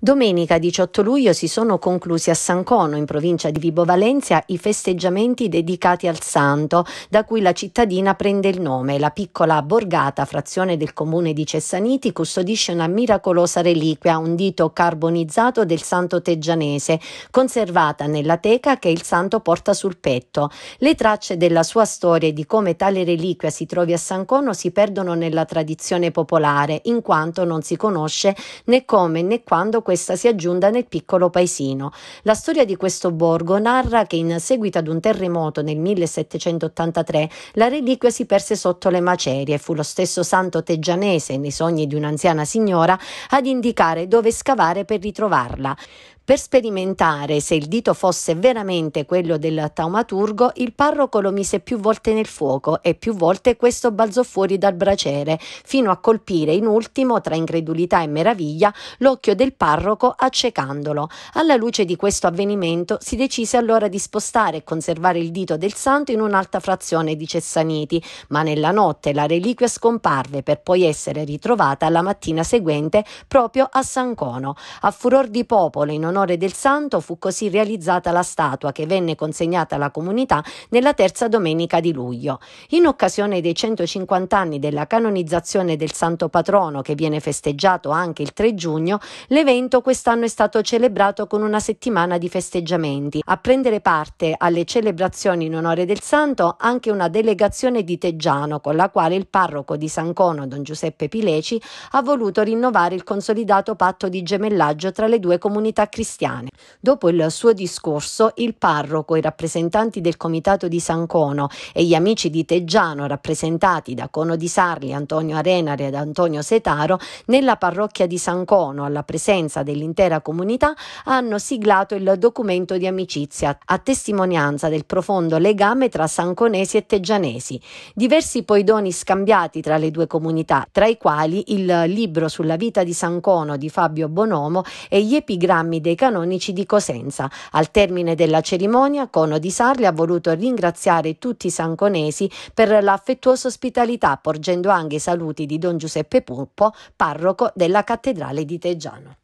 Domenica 18 luglio si sono conclusi a San Cono, in provincia di Vibo Valentia, i festeggiamenti dedicati al santo, da cui la cittadina prende il nome. La piccola borgata, frazione del comune di Cessaniti, custodisce una miracolosa reliquia, un dito carbonizzato del santo teggianese, conservata nella teca che il santo porta sul petto. Le tracce della sua storia e di come tale reliquia si trovi a San Cono si perdono nella tradizione popolare, in quanto non si conosce né come né quando questa si giunta nel piccolo paesino. La storia di questo borgo narra che in seguito ad un terremoto nel 1783 la reliquia si perse sotto le macerie. Fu lo stesso santo teggianese, nei sogni di un'anziana signora, ad indicare dove scavare per ritrovarla. Per sperimentare se il dito fosse veramente quello del taumaturgo, il parroco lo mise più volte nel fuoco e più volte questo balzò fuori dal braciere, fino a colpire in ultimo, tra incredulità e meraviglia, l'occhio del parroco accecandolo. Alla luce di questo avvenimento si decise allora di spostare e conservare il dito del santo in un'alta frazione di Cessaniti, ma nella notte la reliquia scomparve per poi essere ritrovata la mattina seguente proprio a San Cono. A furor di popolo in onore onore del santo fu così realizzata la statua che venne consegnata alla comunità nella terza domenica di luglio. In occasione dei 150 anni della canonizzazione del santo patrono, che viene festeggiato anche il 3 giugno, l'evento quest'anno è stato celebrato con una settimana di festeggiamenti. A prendere parte alle celebrazioni in onore del santo anche una delegazione di Teggiano, con la quale il parroco di San Cono, don Giuseppe Pileci, ha voluto rinnovare il consolidato patto di gemellaggio tra le due comunità cristiane cristiane. Dopo il suo discorso, il parroco, i rappresentanti del comitato di San Cono e gli amici di Teggiano, rappresentati da Cono di Sarli, Antonio Arenari ed Antonio Setaro, nella parrocchia di San Cono, alla presenza dell'intera comunità, hanno siglato il documento di amicizia, a testimonianza del profondo legame tra sanconesi e teggianesi. Diversi poi doni scambiati tra le due comunità, tra i quali il libro sulla vita di San Cono di Fabio Bonomo e gli epigrammi dei canonici di Cosenza. Al termine della cerimonia, Cono di Sarli ha voluto ringraziare tutti i sanconesi per l'affettuosa ospitalità, porgendo anche i saluti di Don Giuseppe Pulpo, parroco della cattedrale di Teggiano.